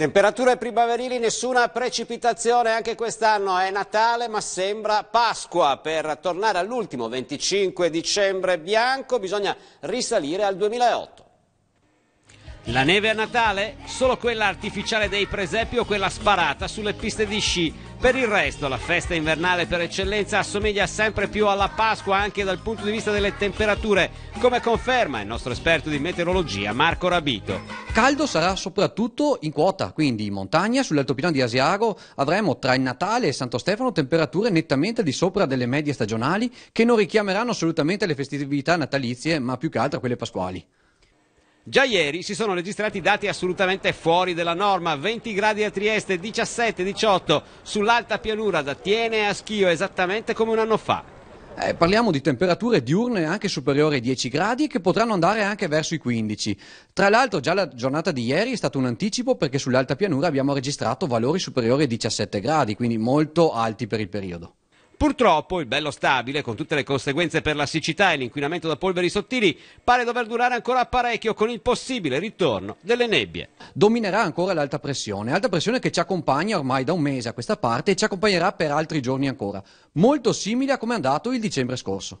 Temperature primaverili, nessuna precipitazione anche quest'anno, è Natale ma sembra Pasqua. Per tornare all'ultimo 25 dicembre bianco bisogna risalire al 2008. La neve a Natale? solo quella artificiale dei presepi o quella sparata sulle piste di sci. Per il resto, la festa invernale per eccellenza assomiglia sempre più alla Pasqua anche dal punto di vista delle temperature, come conferma il nostro esperto di meteorologia Marco Rabito. Caldo sarà soprattutto in quota, quindi in montagna, sull'altopiano di Asiago avremo tra il Natale e Santo Stefano temperature nettamente di sopra delle medie stagionali che non richiameranno assolutamente le festività natalizie, ma più che altro quelle pasquali. Già ieri si sono registrati dati assolutamente fuori della norma, 20 gradi a Trieste, 17-18 sull'alta pianura da Tiene a Schio, esattamente come un anno fa. Eh, parliamo di temperature diurne anche superiori ai 10 gradi che potranno andare anche verso i 15. Tra l'altro già la giornata di ieri è stato un anticipo perché sull'alta pianura abbiamo registrato valori superiori ai 17 gradi, quindi molto alti per il periodo. Purtroppo il bello stabile, con tutte le conseguenze per la siccità e l'inquinamento da polveri sottili, pare dover durare ancora parecchio con il possibile ritorno delle nebbie. Dominerà ancora l'alta pressione, alta pressione che ci accompagna ormai da un mese a questa parte e ci accompagnerà per altri giorni ancora, molto simile a come è andato il dicembre scorso.